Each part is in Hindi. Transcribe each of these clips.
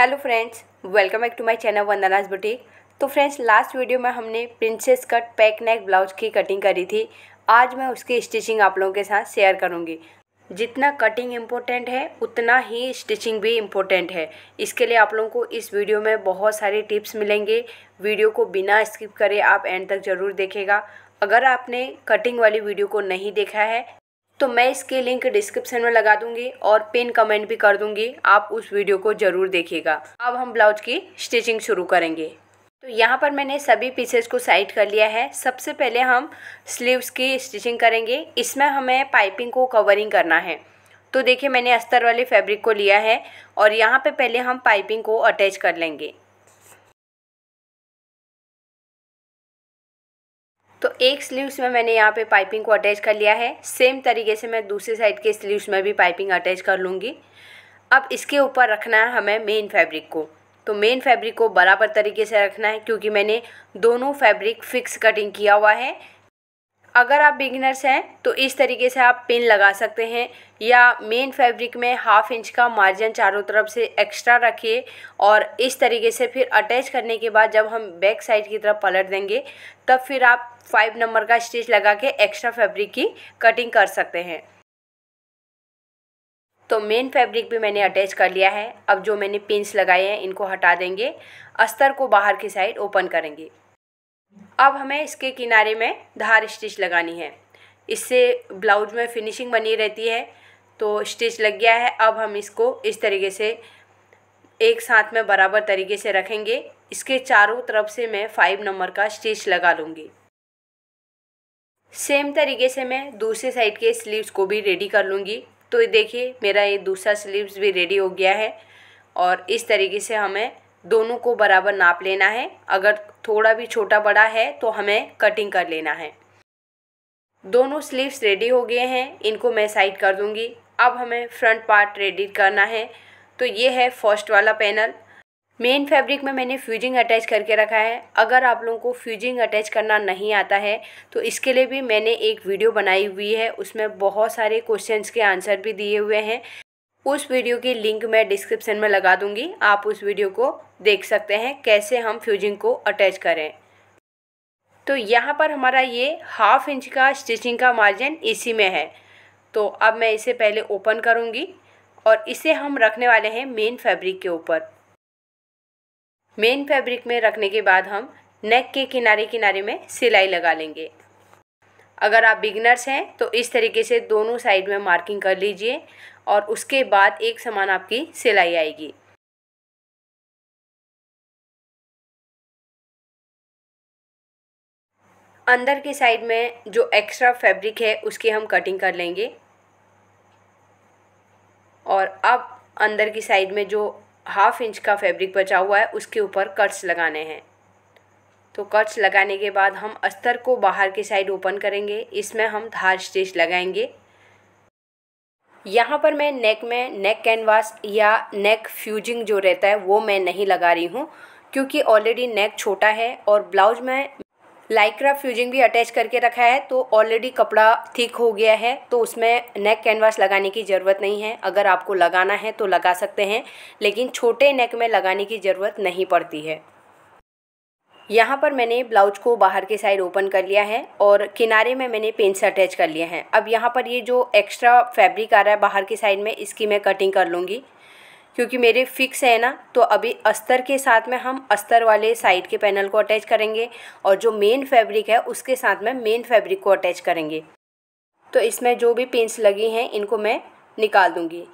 hello friends welcome back to my channel वंदनाज बुटीक तो फ्रेंड्स लास्ट वीडियो में हमने princess cut back neck blouse की कटिंग करी थी आज मैं उसकी स्टिचिंग आप लोगों के साथ शेयर करूंगी जितना कटिंग इम्पोर्टेंट है उतना ही स्टिचिंग भी इम्पोर्टेंट है इसके लिए आप लोगों को इस वीडियो में बहुत सारे टिप्स मिलेंगे वीडियो को बिना स्किप करे आप एंड तक ज़रूर देखेगा अगर आपने कटिंग वाली वीडियो को नहीं देखा है तो मैं इसके लिंक डिस्क्रिप्शन में लगा दूंगी और पिन कमेंट भी कर दूंगी आप उस वीडियो को ज़रूर देखिएगा अब हम ब्लाउज की स्टिचिंग शुरू करेंगे तो यहाँ पर मैंने सभी पीसेस को साइड कर लिया है सबसे पहले हम स्लीव्स की स्टिचिंग करेंगे इसमें हमें पाइपिंग को कवरिंग करना है तो देखिए मैंने अस्तर वाले फैब्रिक को लिया है और यहाँ पे पहले हम पाइपिंग को अटैच कर लेंगे तो एक स्लीव्स में मैंने यहाँ पे पाइपिंग को अटैच कर लिया है सेम तरीके से मैं दूसरे साइड के स्लीव्स में भी पाइपिंग अटैच कर लूँगी अब इसके ऊपर रखना है हमें मेन फैब्रिक को तो मेन फैब्रिक को बराबर तरीके से रखना है क्योंकि मैंने दोनों फैब्रिक फिक्स कटिंग किया हुआ है अगर आप बिगिनर्स हैं तो इस तरीके से आप पिन लगा सकते हैं या मेन फैब्रिक में हाफ इंच का मार्जिन चारों तरफ से एक्स्ट्रा रखिए और इस तरीके से फिर अटैच करने के बाद जब हम बैक साइड की तरफ पलट देंगे तब फिर आप फाइव नंबर का स्टिच लगा के एक्स्ट्रा फैब्रिक की कटिंग कर सकते हैं तो मेन फैब्रिक भी मैंने अटैच कर लिया है अब जो मैंने पिंस लगाए हैं इनको हटा देंगे अस्तर को बाहर की साइड ओपन करेंगे अब हमें इसके किनारे में धार स्टिच लगानी है इससे ब्लाउज में फिनिशिंग बनी रहती है तो स्टिच लग गया है अब हम इसको इस तरीके से एक साथ में बराबर तरीके से रखेंगे इसके चारों तरफ से मैं फाइव नंबर का स्टिच लगा लूँगी सेम तरीके से मैं दूसरे साइड के स्लीव्स को भी रेडी कर लूँगी तो देखिए मेरा ये दूसरा स्लीव्स भी रेडी हो गया है और इस तरीके से हमें दोनों को बराबर नाप लेना है अगर थोड़ा भी छोटा बड़ा है तो हमें कटिंग कर लेना है दोनों स्लीव्स रेडी हो गए हैं इनको मैं साइड कर दूंगी अब हमें फ्रंट पार्ट रेडी करना है तो ये है फर्स्ट वाला पैनल मेन फैब्रिक में मैंने फ्यूजिंग अटैच करके रखा है अगर आप लोगों को फ्यूजिंग अटैच करना नहीं आता है तो इसके लिए भी मैंने एक वीडियो बनाई हुई है उसमें बहुत सारे क्वेश्चंस के आंसर भी दिए हुए हैं उस वीडियो की लिंक मैं डिस्क्रिप्शन में लगा दूंगी आप उस वीडियो को देख सकते हैं कैसे हम फ्यूजिंग को अटैच करें तो यहाँ पर हमारा ये हाफ इंच का स्टिचिंग का मार्जिन इसी में है तो अब मैं इसे पहले ओपन करूँगी और इसे हम रखने वाले हैं मेन फैब्रिक के ऊपर मेन फैब्रिक में रखने के बाद हम नेक के किनारे किनारे में सिलाई लगा लेंगे अगर आप बिगनर्स हैं तो इस तरीके से दोनों साइड में मार्किंग कर लीजिए और उसके बाद एक समान आपकी सिलाई आएगी अंदर के साइड में जो एक्स्ट्रा फैब्रिक है उसकी हम कटिंग कर लेंगे और अब अंदर की साइड में जो हाफ इंच का फैब्रिक बचा हुआ है उसके ऊपर कट्स लगाने हैं तो कट्स लगाने के बाद हम अस्तर को बाहर की साइड ओपन करेंगे इसमें हम धार स्टिच लगाएंगे यहाँ पर मैं नेक में नेक कैनवास या नेक फ्यूजिंग जो रहता है वो मैं नहीं लगा रही हूँ क्योंकि ऑलरेडी नेक छोटा है और ब्लाउज में लाइक्रा फ्यूजिंग भी अटैच करके रखा है तो ऑलरेडी कपड़ा थिक हो गया है तो उसमें नेक कैनवास लगाने की ज़रूरत नहीं है अगर आपको लगाना है तो लगा सकते हैं लेकिन छोटे नेक में लगाने की ज़रूरत नहीं पड़ती है यहाँ पर मैंने ब्लाउज को बाहर के साइड ओपन कर लिया है और किनारे में मैंने पेंट्स से अटैच कर लिए हैं अब यहाँ पर ये जो एक्स्ट्रा फैब्रिक आ रहा है बाहर के साइड में इसकी मैं कटिंग कर लूँगी क्योंकि मेरे फिक्स है ना तो अभी अस्तर के साथ में हम अस्तर वाले साइड के पैनल को अटैच करेंगे और जो मेन फैब्रिक है उसके साथ में मेन फैब्रिक को अटैच करेंगे तो इसमें जो भी पेंस लगी हैं इनको मैं निकाल दूँगी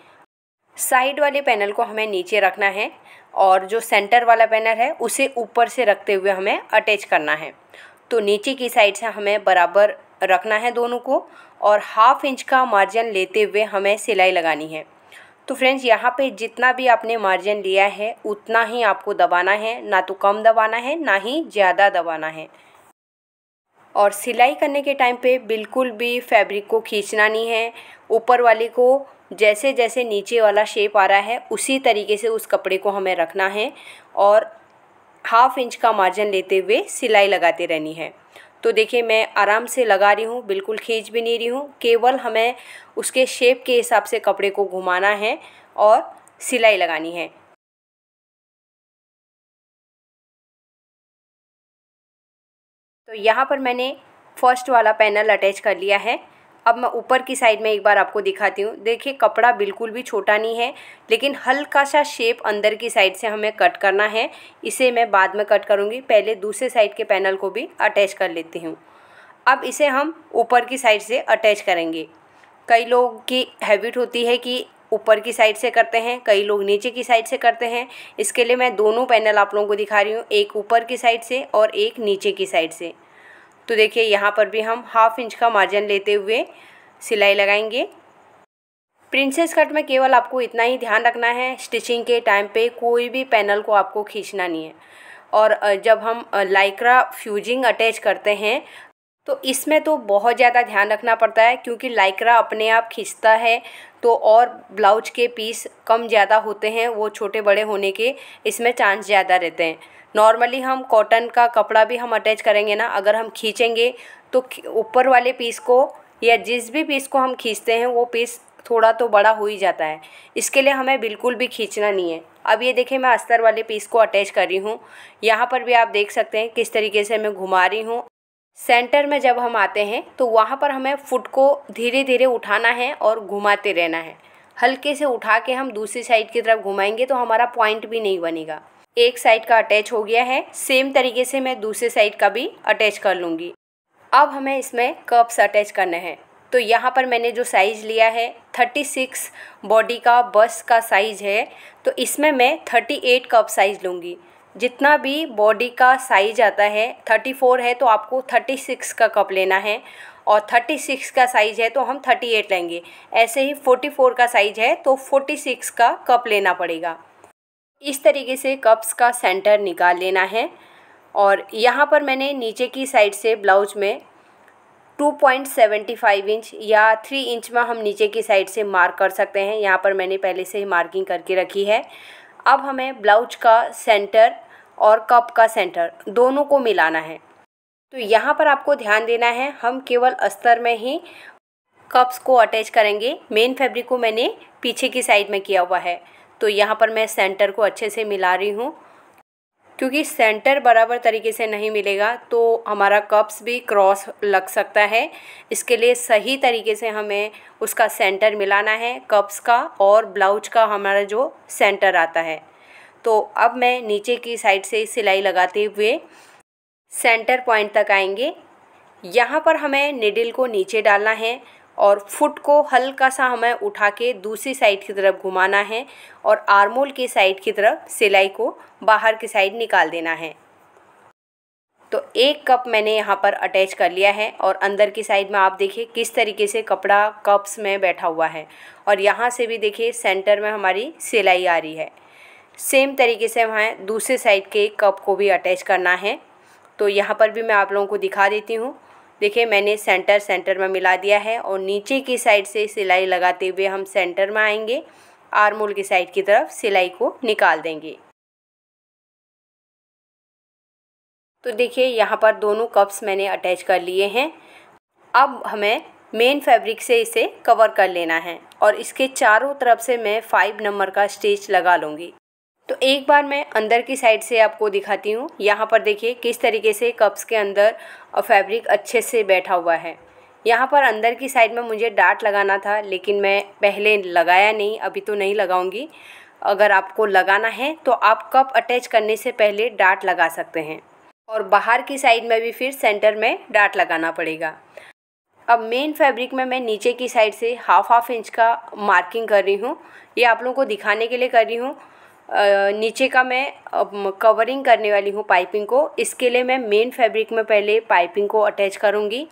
साइड वाले पैनल को हमें नीचे रखना है और जो सेंटर वाला बैनर है उसे ऊपर से रखते हुए हमें अटैच करना है तो नीचे की साइड से हमें बराबर रखना है दोनों को और हाफ इंच का मार्जिन लेते हुए हमें सिलाई लगानी है तो फ्रेंड्स यहाँ पे जितना भी आपने मार्जिन लिया है उतना ही आपको दबाना है ना तो कम दबाना है ना ही ज़्यादा दबाना है और सिलाई करने के टाइम पे बिल्कुल भी फैब्रिक को खींचना नहीं है ऊपर वाले को जैसे जैसे नीचे वाला शेप आ रहा है उसी तरीके से उस कपड़े को हमें रखना है और हाफ इंच का मार्जिन लेते हुए सिलाई लगाते रहनी है तो देखिए मैं आराम से लगा रही हूँ बिल्कुल खींच भी नहीं रही हूँ केवल हमें उसके शेप के हिसाब से कपड़े को घुमाना है और सिलाई लगानी है तो यहाँ पर मैंने फर्स्ट वाला पैनल अटैच कर लिया है अब मैं ऊपर की साइड में एक बार आपको दिखाती हूँ देखिए कपड़ा बिल्कुल भी छोटा नहीं है लेकिन हल्का सा शेप अंदर की साइड से हमें कट करना है इसे मैं बाद में कट करूँगी पहले दूसरे साइड के पैनल को भी अटैच कर लेती हूँ अब इसे हम ऊपर की साइड से अटैच करेंगे कई लोग की हैबिट होती है कि ऊपर की साइड से करते हैं कई लोग नीचे की साइड से करते हैं इसके लिए मैं दोनों पैनल आप लोगों को दिखा रही हूँ एक ऊपर की साइड से और एक नीचे की साइड से तो देखिए यहाँ पर भी हम हाफ इंच का मार्जिन लेते हुए सिलाई लगाएंगे प्रिंसेस कट में केवल आपको इतना ही ध्यान रखना है स्टिचिंग के टाइम पे कोई भी पैनल को आपको खींचना नहीं है और जब हम लाइक्रा फ्यूजिंग अटैच करते हैं तो इसमें तो बहुत ज़्यादा ध्यान रखना पड़ता है क्योंकि लाइक्रा अपने आप खींचता है तो और ब्लाउज के पीस कम ज़्यादा होते हैं वो छोटे बड़े होने के इसमें चांस ज़्यादा रहते हैं नॉर्मली हम कॉटन का कपड़ा भी हम अटैच करेंगे ना अगर हम खींचेंगे तो ऊपर वाले पीस को या जिस भी पीस को हम खींचते हैं वो पीस थोड़ा तो बड़ा हो ही जाता है इसके लिए हमें बिल्कुल भी खींचना नहीं है अब ये देखिए मैं अस्तर वाले पीस को अटैच कर रही हूँ यहाँ पर भी आप देख सकते हैं किस तरीके से मैं घुमा रही हूँ सेंटर में जब हम आते हैं तो वहाँ पर हमें फुट को धीरे धीरे उठाना है और घुमाते रहना है हल्के से उठा के हम दूसरी साइड की तरफ घुमाएंगे तो हमारा पॉइंट भी नहीं बनेगा एक साइड का अटैच हो गया है सेम तरीके से मैं दूसरे साइड का भी अटैच कर लूँगी अब हमें इसमें कप्स अटैच करने हैं तो यहाँ पर मैंने जो साइज़ लिया है थर्टी सिक्स बॉडी का बस का साइज़ है तो इसमें मैं थर्टी एट कप साइज़ लूँगी जितना भी बॉडी का साइज आता है थर्टी फोर है तो आपको थर्टी सिक्स का कप लेना है और थर्टी सिक्स का साइज है तो हम थर्टी एट लेंगे ऐसे ही फोर्टी फोर का साइज है तो फोर्टी सिक्स का कप लेना पड़ेगा इस तरीके से कप्स का सेंटर निकाल लेना है और यहाँ पर मैंने नीचे की साइड से ब्लाउज में 2.75 इंच या 3 इंच में हम नीचे की साइड से मार्क कर सकते हैं यहाँ पर मैंने पहले से ही मार्किंग करके रखी है अब हमें ब्लाउज का सेंटर और कप का सेंटर दोनों को मिलाना है तो यहाँ पर आपको ध्यान देना है हम केवल अस्तर में ही कप्स को अटैच करेंगे मेन फैब्रिक को मैंने पीछे की साइड में किया हुआ है तो यहाँ पर मैं सेंटर को अच्छे से मिला रही हूँ क्योंकि सेंटर बराबर तरीके से नहीं मिलेगा तो हमारा कप्स भी क्रॉस लग सकता है इसके लिए सही तरीके से हमें उसका सेंटर मिलाना है कप्स का और ब्लाउज का हमारा जो सेंटर आता है तो अब मैं नीचे की साइड से सिलाई लगाते हुए सेंटर पॉइंट तक आएंगे यहाँ पर हमें निडिल को नीचे डालना है और फुट को हल्का सा हमें उठा के दूसरी साइड की तरफ घुमाना है और आर्मोल के साइड की तरफ सिलाई को बाहर की साइड निकाल देना है तो एक कप मैंने यहाँ पर अटैच कर लिया है और अंदर की साइड में आप देखिए किस तरीके से कपड़ा कप्स में बैठा हुआ है और यहाँ से भी देखिए सेंटर में हमारी सिलाई आ रही है सेम तरीके से हमें दूसरे साइड के कप को भी अटैच करना है तो यहाँ पर भी मैं आप लोगों को दिखा देती हूँ देखिए मैंने सेंटर सेंटर में मिला दिया है और नीचे की साइड से सिलाई लगाते हुए हम सेंटर में आएंगे आरमोल की साइड की तरफ सिलाई को निकाल देंगे तो देखिए यहाँ पर दोनों कप्स मैंने अटैच कर लिए हैं अब हमें मेन फैब्रिक से इसे कवर कर लेना है और इसके चारों तरफ से मैं फाइव नंबर का स्टिच लगा लूँगी तो एक बार मैं अंदर की साइड से आपको दिखाती हूँ यहाँ पर देखिए किस तरीके से कप्स के अंदर फैब्रिक अच्छे से बैठा हुआ है यहाँ पर अंदर की साइड में मुझे डार्ट लगाना था लेकिन मैं पहले लगाया नहीं अभी तो नहीं लगाऊंगी अगर आपको लगाना है तो आप कप अटैच करने से पहले डार्ट लगा सकते हैं और बाहर की साइड में भी फिर सेंटर में डार्ट लगाना पड़ेगा अब मेन फैब्रिक में मैं नीचे की साइड से हाफ हाफ इंच का मार्किंग कर रही हूँ ये आप लोगों को दिखाने के लिए कर रही हूँ नीचे का मैं कवरिंग करने वाली हूँ पाइपिंग को इसके लिए मैं मेन फैब्रिक में पहले पाइपिंग को अटैच करूँगी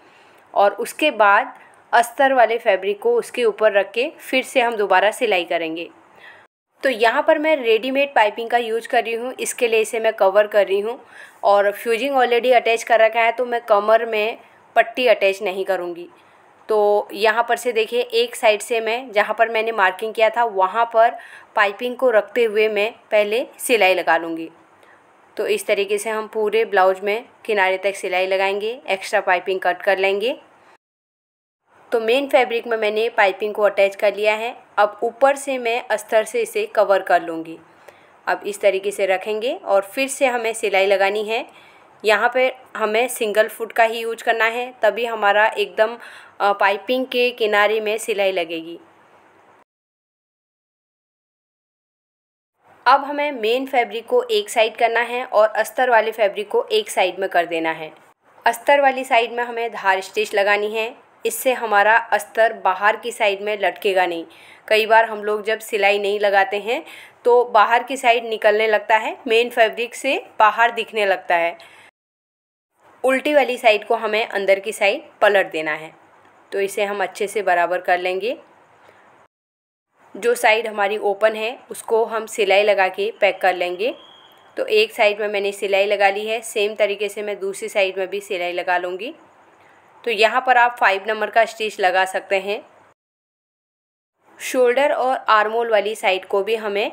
और उसके बाद अस्तर वाले फैब्रिक को उसके ऊपर रख के फिर से हम दोबारा सिलाई करेंगे तो यहाँ पर मैं रेडीमेड पाइपिंग का यूज कर रही हूँ इसके लिए इसे मैं कवर कर रही हूँ और फ्यूजिंग ऑलरेडी अटैच कर रखा है तो मैं कमर में पट्टी अटैच नहीं करूँगी तो यहाँ पर से देखिए एक साइड से मैं जहाँ पर मैंने मार्किंग किया था वहाँ पर पाइपिंग को रखते हुए मैं पहले सिलाई लगा लूँगी तो इस तरीके से हम पूरे ब्लाउज में किनारे तक सिलाई लगाएंगे एक्स्ट्रा पाइपिंग कट कर लेंगे तो मेन फैब्रिक में मैंने पाइपिंग को अटैच कर लिया है अब ऊपर से मैं अस्तर से इसे कवर कर लूँगी अब इस तरीके से रखेंगे और फिर से हमें सिलाई लगानी है यहाँ पे हमें सिंगल फुट का ही यूज करना है तभी हमारा एकदम पाइपिंग के किनारे में सिलाई लगेगी अब हमें मेन फैब्रिक को एक साइड करना है और अस्तर वाले फैब्रिक को एक साइड में कर देना है अस्तर वाली साइड में हमें धार स्टिच लगानी है इससे हमारा अस्तर बाहर की साइड में लटकेगा नहीं कई बार हम लोग जब सिलाई नहीं लगाते हैं तो बाहर की साइड निकलने लगता है मेन फैब्रिक से बाहर दिखने लगता है उल्टी वाली साइड को हमें अंदर की साइड पलट देना है तो इसे हम अच्छे से बराबर कर लेंगे जो साइड हमारी ओपन है उसको हम सिलाई लगा के पैक कर लेंगे तो एक साइड में मैंने सिलाई लगा ली है सेम तरीके से मैं दूसरी साइड में भी सिलाई लगा लूँगी तो यहाँ पर आप फाइव नंबर का स्टिच लगा सकते हैं शोल्डर और आर्मोल वाली साइड को भी हमें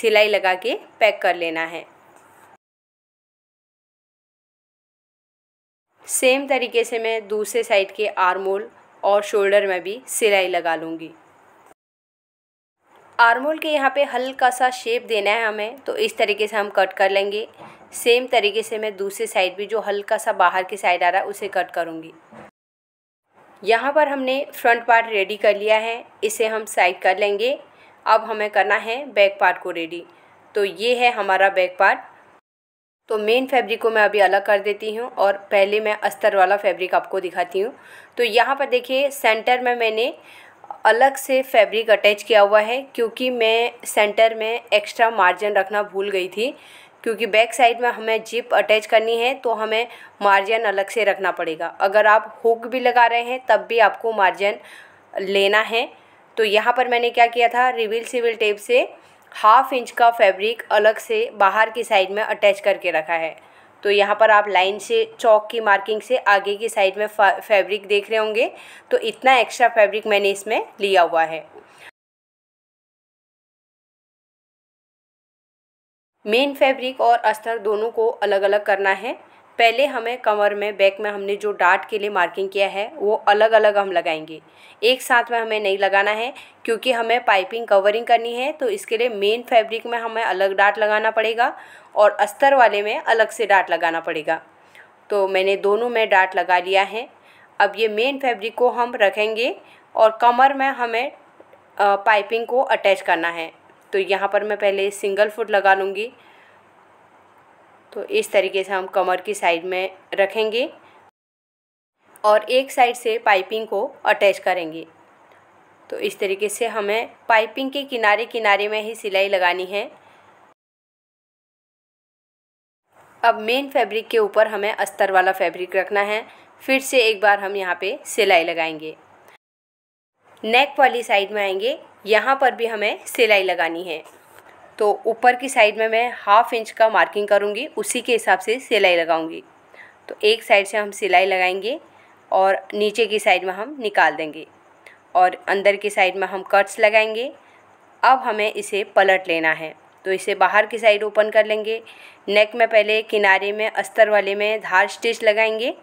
सिलाई लगा के पैक कर लेना है सेम तरीके से मैं दूसरे साइड के आर्मोल और शोल्डर में भी सिलाई लगा लूँगी आर्मोल के यहाँ पे हल्का सा शेप देना है हमें तो इस तरीके से हम कट कर लेंगे सेम तरीके से मैं दूसरे साइड भी जो हल्का सा बाहर की साइड आ रहा है उसे कट करूँगी यहाँ पर हमने फ्रंट पार्ट रेडी कर लिया है इसे हम साइड कर लेंगे अब हमें करना है बैक पार्ट को रेडी तो ये है हमारा बैक पार्ट तो मेन फैब्रिक को मैं अभी अलग कर देती हूँ और पहले मैं अस्तर वाला फैब्रिक आपको दिखाती हूँ तो यहाँ पर देखिए सेंटर में मैंने अलग से फैब्रिक अटैच किया हुआ है क्योंकि मैं सेंटर में एक्स्ट्रा मार्जिन रखना भूल गई थी क्योंकि बैक साइड में हमें जिप अटैच करनी है तो हमें मार्जिन अलग से रखना पड़ेगा अगर आप हुक भी लगा रहे हैं तब भी आपको मार्जिन लेना है तो यहाँ पर मैंने क्या किया था रिविल सिविल टेप से हाफ इंच का फैब्रिक अलग से बाहर की साइड में अटैच करके रखा है तो यहाँ पर आप लाइन से चौक की मार्किंग से आगे की साइड में फैब्रिक देख रहे होंगे तो इतना एक्स्ट्रा फैब्रिक मैंने इसमें लिया हुआ है मेन फैब्रिक और अस्तर दोनों को अलग अलग करना है पहले हमें कमर में बैक में हमने जो डार्ट के लिए मार्किंग किया है वो अलग अलग हम लगाएंगे एक साथ में हमें नहीं लगाना है क्योंकि हमें पाइपिंग कवरिंग करनी है तो इसके लिए मेन फैब्रिक में हमें अलग डार्ट लगाना पड़ेगा और अस्तर वाले में अलग से डार्ट लगाना पड़ेगा तो मैंने दोनों में डार्ट लगा लिया है अब ये मेन फैब्रिक को हम रखेंगे और कमर में हमें पाइपिंग को अटैच करना है तो यहाँ पर मैं पहले सिंगल फुट लगा लूँगी तो इस तरीके से हम कमर की साइड में रखेंगे और एक साइड से पाइपिंग को अटैच करेंगे तो इस तरीके से हमें पाइपिंग के किनारे किनारे में ही सिलाई लगानी है अब मेन फैब्रिक के ऊपर हमें अस्तर वाला फैब्रिक रखना है फिर से एक बार हम यहाँ पे सिलाई लगाएंगे नेक वाली साइड में आएंगे यहाँ पर भी हमें सिलाई लगानी है तो ऊपर की साइड में मैं हाफ इंच का मार्किंग करूँगी उसी के हिसाब से सिलाई लगाऊँगी तो एक साइड से हम सिलाई लगाएंगे और नीचे की साइड में हम निकाल देंगे और अंदर की साइड में हम कट्स लगाएंगे अब हमें इसे पलट लेना है तो इसे बाहर की साइड ओपन कर लेंगे नेक में पहले किनारे में अस्तर वाले में धार स्टिच लगाएंगे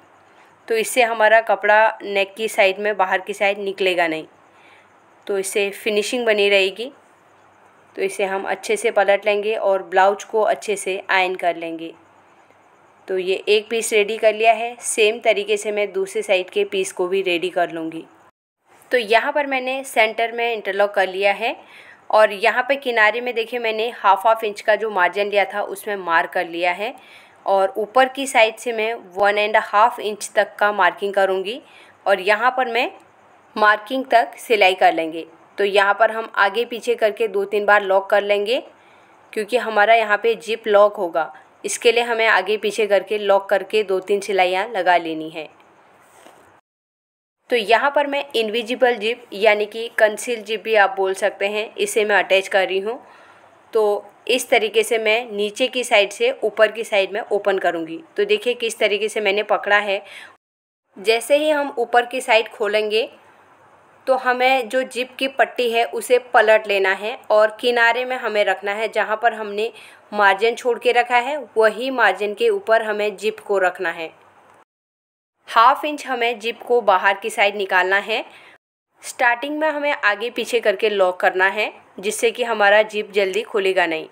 तो इससे हमारा कपड़ा नेक की साइड में बाहर की साइड निकलेगा नहीं तो इससे फिनिशिंग बनी रहेगी तो इसे हम अच्छे से पलट लेंगे और ब्लाउज को अच्छे से आयन कर लेंगे तो ये एक पीस रेडी कर लिया है सेम तरीके से मैं दूसरे साइड के पीस को भी रेडी कर लूँगी तो यहाँ पर मैंने सेंटर में इंटरलॉक कर लिया है और यहाँ पे किनारे में देखिए मैंने हाफ हाफ इंच का जो मार्जिन लिया था उसमें मार कर लिया है और ऊपर की साइड से मैं वन एंड हाफ इंच तक का मार्किंग करूँगी और यहाँ पर मैं मार्किंग तक सिलाई कर लेंगे तो यहाँ पर हम आगे पीछे करके दो तीन बार लॉक कर लेंगे क्योंकि हमारा यहाँ पे जिप लॉक होगा इसके लिए हमें आगे पीछे करके लॉक करके दो तीन सिलाइयाँ लगा लेनी है तो यहाँ पर मैं इनविजिबल जिप यानी कि कंसील जिप भी आप बोल सकते हैं इसे मैं अटैच कर रही हूँ तो इस तरीके से मैं नीचे की साइड से ऊपर की साइड में ओपन करूँगी तो देखिए किस तरीके से मैंने पकड़ा है जैसे ही हम ऊपर की साइड खोलेंगे तो हमें जो जिप की पट्टी है उसे पलट लेना है और किनारे में हमें रखना है जहाँ पर हमने मार्जिन छोड़ के रखा है वही मार्जिन के ऊपर हमें जिप को रखना है हाफ इंच हमें जिप को बाहर की साइड निकालना है स्टार्टिंग में हमें आगे पीछे करके लॉक करना है जिससे कि हमारा जिप जल्दी खुलेगा नहीं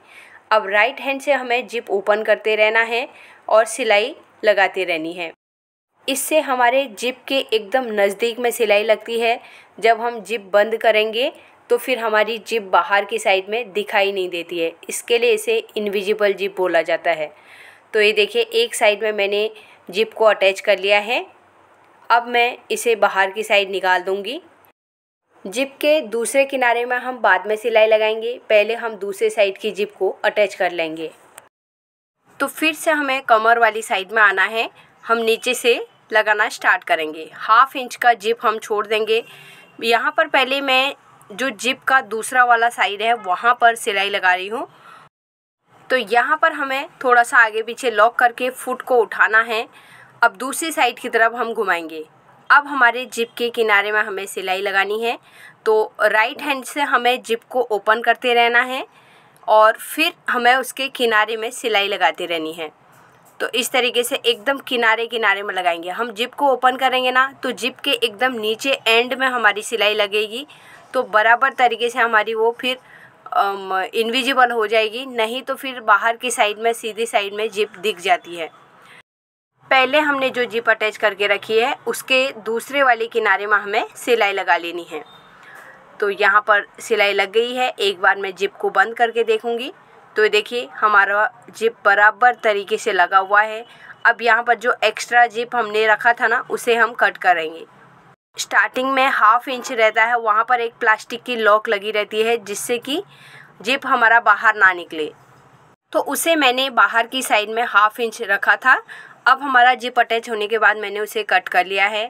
अब राइट हैंड से हमें जिप ओपन करते रहना है और सिलाई लगाते रहनी है इससे हमारे जिप के एकदम नज़दीक में सिलाई लगती है जब हम जिप बंद करेंगे तो फिर हमारी जिप बाहर की साइड में दिखाई नहीं देती है इसके लिए इसे इनविजिबल जिप बोला जाता है तो ये देखिए एक साइड में मैंने जिप को अटैच कर लिया है अब मैं इसे बाहर की साइड निकाल दूँगी जिप के दूसरे किनारे में हम बाद में सिलाई लगाएंगे पहले हम दूसरे साइड की जिप को अटैच कर लेंगे तो फिर से हमें कमर वाली साइड में आना है हम नीचे से लगाना स्टार्ट करेंगे हाफ इंच का जिप हम छोड़ देंगे यहाँ पर पहले मैं जो जिप का दूसरा वाला साइड है वहाँ पर सिलाई लगा रही हूँ तो यहाँ पर हमें थोड़ा सा आगे पीछे लॉक करके फुट को उठाना है अब दूसरी साइड की तरफ हम घुमाएंगे अब हमारे जिप के किनारे में हमें सिलाई लगानी है तो राइट हैंड से हमें जिप को ओपन करते रहना है और फिर हमें उसके किनारे में सिलाई लगाती रहनी है तो इस तरीके से एकदम किनारे किनारे में लगाएंगे हम जिप को ओपन करेंगे ना तो जिप के एकदम नीचे एंड में हमारी सिलाई लगेगी तो बराबर तरीके से हमारी वो फिर इनविजिबल हो जाएगी नहीं तो फिर बाहर की साइड में सीधी साइड में जिप दिख जाती है पहले हमने जो जिप अटैच करके रखी है उसके दूसरे वाले किनारे में हमें सिलाई लगा लेनी है तो यहाँ पर सिलाई लग गई है एक बार मैं जिप को बंद करके देखूँगी तो देखिए हमारा जिप बराबर तरीके से लगा हुआ है अब यहाँ पर जो एक्स्ट्रा जिप हमने रखा था ना उसे हम कट करेंगे स्टार्टिंग में हाफ इंच रहता है वहाँ पर एक प्लास्टिक की लॉक लगी रहती है जिससे कि जिप हमारा बाहर ना निकले तो उसे मैंने बाहर की साइड में हाफ इंच रखा था अब हमारा जिप अटैच होने के बाद मैंने उसे कट कर लिया है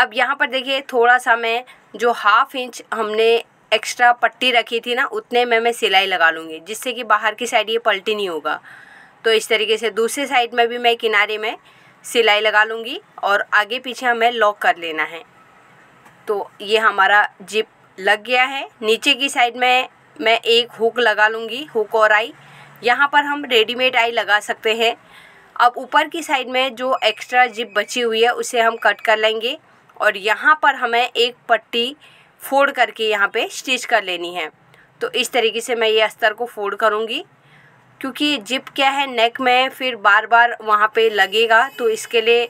अब यहाँ पर देखिए थोड़ा सा मैं जो हाफ इंच हमने एक्स्ट्रा पट्टी रखी थी ना उतने में मैं सिलाई लगा लूँगी जिससे कि बाहर की साइड ये पलटी नहीं होगा तो इस तरीके से दूसरी साइड में भी मैं किनारे में सिलाई लगा लूँगी और आगे पीछे हमें लॉक कर लेना है तो ये हमारा जिप लग गया है नीचे की साइड में मैं एक हुक लगा लूँगी हुक और आई यहाँ पर हम रेडीमेड आई लगा सकते हैं अब ऊपर की साइड में जो एक्स्ट्रा जिप बची हुई है उसे हम कट कर लेंगे और यहाँ पर हमें एक पट्टी फोल्ड करके यहाँ पे स्टिच कर लेनी है तो इस तरीके से मैं ये अस्तर को फोल्ड करूँगी क्योंकि जिप क्या है नेक में फिर बार बार वहाँ पे लगेगा तो इसके लिए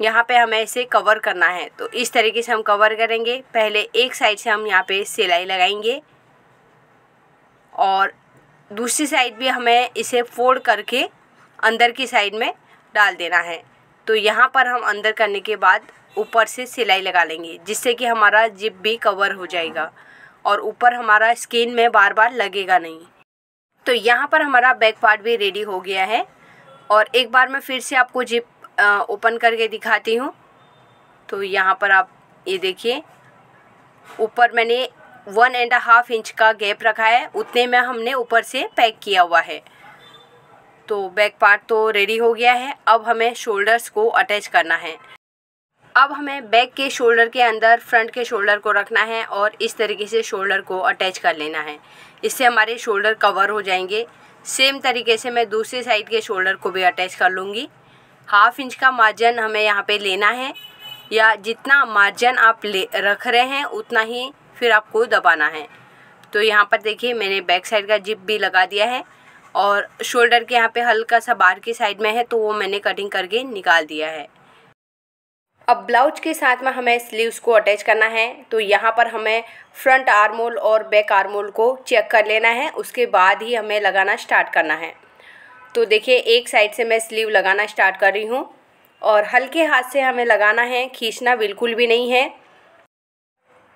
यहाँ पे हमें इसे कवर करना है तो इस तरीके से हम कवर करेंगे पहले एक साइड से हम यहाँ पे सिलाई लगाएंगे और दूसरी साइड भी हमें इसे फोल्ड करके अंदर की साइड में डाल देना है तो यहाँ पर हम अंदर करने के बाद ऊपर से सिलाई लगा लेंगे जिससे कि हमारा जिप भी कवर हो जाएगा और ऊपर हमारा स्किन में बार बार लगेगा नहीं तो यहाँ पर हमारा बैक पार्ट भी रेडी हो गया है और एक बार मैं फिर से आपको जिप ओपन करके दिखाती हूँ तो यहाँ पर आप ये देखिए ऊपर मैंने वन एंड हाफ इंच का गैप रखा है उतने में हमने ऊपर से पैक किया हुआ है तो बैक पार्ट तो रेडी हो गया है अब हमें शोल्डर्स को अटैच करना है अब हमें बैक के शोल्डर के अंदर फ्रंट के शोल्डर को रखना है और इस तरीके से शोल्डर को अटैच कर लेना है इससे हमारे शोल्डर कवर हो जाएंगे सेम तरीके से मैं दूसरे साइड के शोल्डर को भी अटैच कर लूँगी हाफ इंच का मार्जिन हमें यहाँ पे लेना है या जितना मार्जिन आप ले रख रहे हैं उतना ही फिर आपको दबाना है तो यहाँ पर देखिए मैंने बैक साइड का जिप भी लगा दिया है और शोल्डर के यहाँ पे हल्का सा बाहर की साइड में है तो वो मैंने कटिंग करके निकाल दिया है अब ब्लाउज के साथ में हमें स्लीव्स को अटैच करना है तो यहाँ पर हमें फ्रंट आर्मोल और बैक आर्मोल को चेक कर लेना है उसके बाद ही हमें लगाना स्टार्ट करना है तो देखिए एक साइड से मैं स्लीव लगाना स्टार्ट कर रही हूँ और हल्के हाथ से हमें लगाना है खींचना बिल्कुल भी नहीं है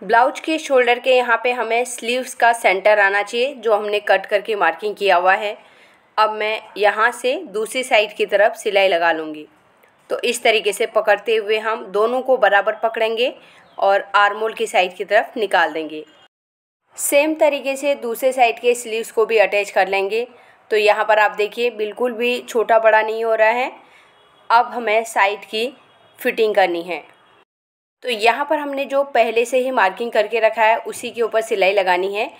ब्लाउज के शोल्डर के यहाँ पे हमें स्लीव्स का सेंटर आना चाहिए जो हमने कट करके मार्किंग किया हुआ है अब मैं यहाँ से दूसरी साइड की तरफ सिलाई लगा लूँगी तो इस तरीके से पकड़ते हुए हम दोनों को बराबर पकड़ेंगे और आर्मोल की साइड की तरफ निकाल देंगे सेम तरीके से दूसरे साइड के स्लीव्स को भी अटैच कर लेंगे तो यहाँ पर आप देखिए बिल्कुल भी छोटा बड़ा नहीं हो रहा है अब हमें साइड की फिटिंग करनी है तो यहाँ पर हमने जो पहले से ही मार्किंग करके रखा है उसी के ऊपर सिलाई लगानी है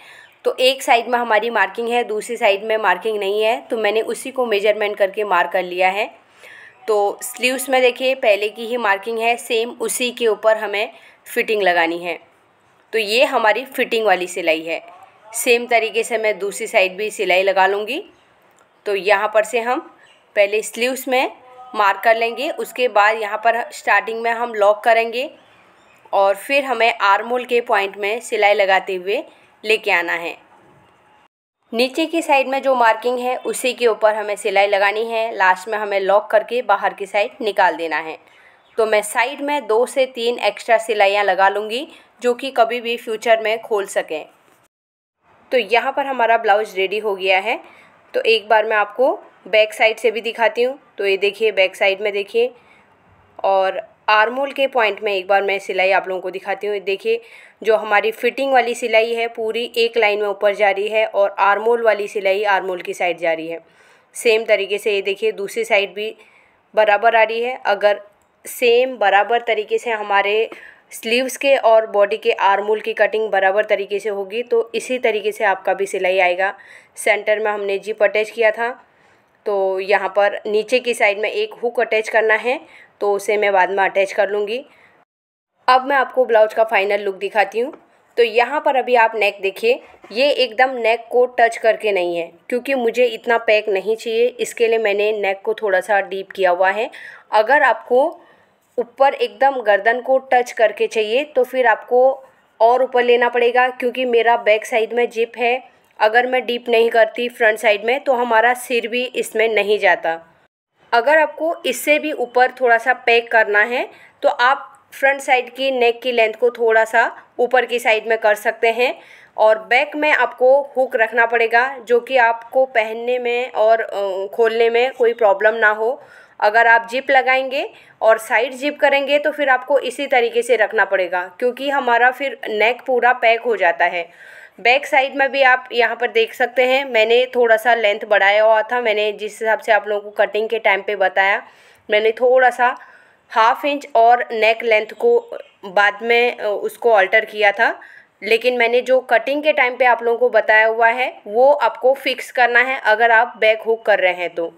तो एक साइड में हमारी मार्किंग है दूसरी साइड में मार्किंग नहीं है तो मैंने उसी को मेजरमेंट करके मार्क कर लिया है तो स्लीव्स में देखिए पहले की ही मार्किंग है सेम उसी के ऊपर हमें फिटिंग लगानी है तो ये हमारी फिटिंग वाली सिलाई है सेम तरीके से मैं दूसरी साइड भी सिलाई लगा लूँगी तो यहाँ पर से हम पहले स्लीव्स में मार्क कर लेंगे उसके बाद यहाँ पर स्टार्टिंग में हम लॉक करेंगे और फिर हमें आर्मोल के पॉइंट में सिलाई लगाते हुए लेके आना है नीचे की साइड में जो मार्किंग है उसी के ऊपर हमें सिलाई लगानी है लास्ट में हमें लॉक करके बाहर की साइड निकाल देना है तो मैं साइड में दो से तीन एक्स्ट्रा सिलाइयाँ लगा लूँगी जो कि कभी भी फ्यूचर में खोल सकें तो यहाँ पर हमारा ब्लाउज रेडी हो गया है तो एक बार मैं आपको बैक साइड से भी दिखाती हूँ तो ये देखिए बैक साइड में देखिए और आर्मोल के पॉइंट में एक बार मैं सिलाई आप लोगों को दिखाती हूँ देखिए जो हमारी फिटिंग वाली सिलाई है पूरी एक लाइन में ऊपर जा रही है और आर्मोल वाली सिलाई आर्मोल की साइड जा रही है सेम तरीके से ये देखिए दूसरी साइड भी बराबर आ रही है अगर सेम बराबर तरीके से हमारे स्लीव्स के और बॉडी के आर्मूल की कटिंग बराबर तरीके से होगी तो इसी तरीके से आपका भी सिलाई आएगा सेंटर में हमने जिप अटैच किया था तो यहाँ पर नीचे की साइड में एक हुक अटैच करना है तो उसे मैं बाद में अटैच कर लूँगी अब मैं आपको ब्लाउज का फाइनल लुक दिखाती हूँ तो यहाँ पर अभी आप नेक देखिए ये एकदम नेक को टच करके नहीं है क्योंकि मुझे इतना पैक नहीं चाहिए इसके लिए मैंने नेक को थोड़ा सा डीप किया हुआ है अगर आपको ऊपर एकदम गर्दन को टच करके चाहिए तो फिर आपको और ऊपर लेना पड़ेगा क्योंकि मेरा बैक साइड में जिप है अगर मैं डीप नहीं करती फ्रंट साइड में तो हमारा सिर भी इसमें नहीं जाता अगर आपको इससे भी ऊपर थोड़ा सा पैक करना है तो आप फ्रंट साइड की नेक की लेंथ को थोड़ा सा ऊपर की साइड में कर सकते हैं और बैक में आपको हुक रखना पड़ेगा जो कि आपको पहनने में और खोलने में कोई प्रॉब्लम ना हो अगर आप जिप लगाएंगे और साइड जिप करेंगे तो फिर आपको इसी तरीके से रखना पड़ेगा क्योंकि हमारा फिर नेक पूरा पैक हो जाता है बैक साइड में भी आप यहाँ पर देख सकते हैं मैंने थोड़ा सा लेंथ बढ़ाया हुआ था मैंने जिस हिसाब से आप लोगों को कटिंग के टाइम पे बताया मैंने थोड़ा सा हाफ इंच और नेक लेंथ को बाद में उसको अल्टर किया था लेकिन मैंने जो कटिंग के टाइम पे आप लोगों को बताया हुआ है वो आपको फिक्स करना है अगर आप बैक हुक कर रहे हैं तो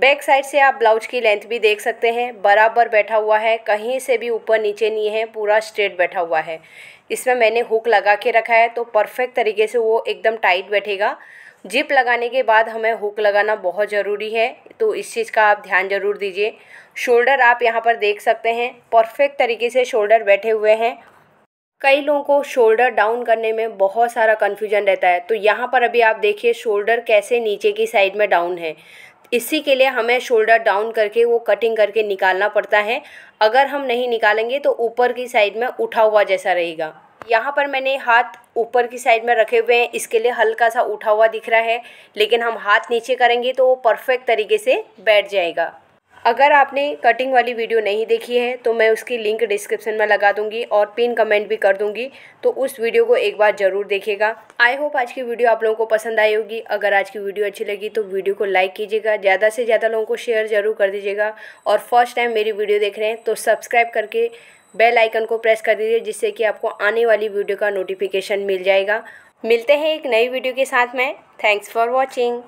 बैक साइड से आप ब्लाउज की लेंथ भी देख सकते हैं बराबर बैठा हुआ है कहीं से भी ऊपर नीचे नहीं है पूरा स्ट्रेट बैठा हुआ है इसमें मैंने हुक लगा के रखा है तो परफेक्ट तरीके से वो एकदम टाइट बैठेगा जिप लगाने के बाद हमें हुक लगाना बहुत ज़रूरी है तो इस चीज़ का आप ध्यान ज़रूर दीजिए शोल्डर आप यहाँ पर देख सकते हैं परफेक्ट तरीके से शोल्डर बैठे हुए हैं कई लोगों को शोल्डर डाउन करने में बहुत सारा कन्फ्यूजन रहता है तो यहाँ पर अभी आप देखिए शोल्डर कैसे नीचे की साइड में डाउन है इसी के लिए हमें शोल्डर डाउन करके वो कटिंग करके निकालना पड़ता है अगर हम नहीं निकालेंगे तो ऊपर की साइड में उठा हुआ जैसा रहेगा यहाँ पर मैंने हाथ ऊपर की साइड में रखे हुए हैं इसके लिए हल्का सा उठा हुआ दिख रहा है लेकिन हम हाथ नीचे करेंगे तो वो परफेक्ट तरीके से बैठ जाएगा अगर आपने कटिंग वाली वीडियो नहीं देखी है तो मैं उसकी लिंक डिस्क्रिप्शन में लगा दूंगी और पिन कमेंट भी कर दूंगी तो उस वीडियो को एक बार ज़रूर देखिएगा आई होप आज की वीडियो आप लोगों को पसंद आई होगी अगर आज की वीडियो अच्छी लगी तो वीडियो को लाइक कीजिएगा ज़्यादा से ज़्यादा लोगों को शेयर ज़रूर कर दीजिएगा और फर्स्ट टाइम मेरी वीडियो देख रहे हैं तो सब्सक्राइब करके बेल आइकन को प्रेस कर दीजिए जिससे कि आपको आने वाली वीडियो का नोटिफिकेशन मिल जाएगा मिलते हैं एक नई वीडियो के साथ में थैंक्स फॉर वॉचिंग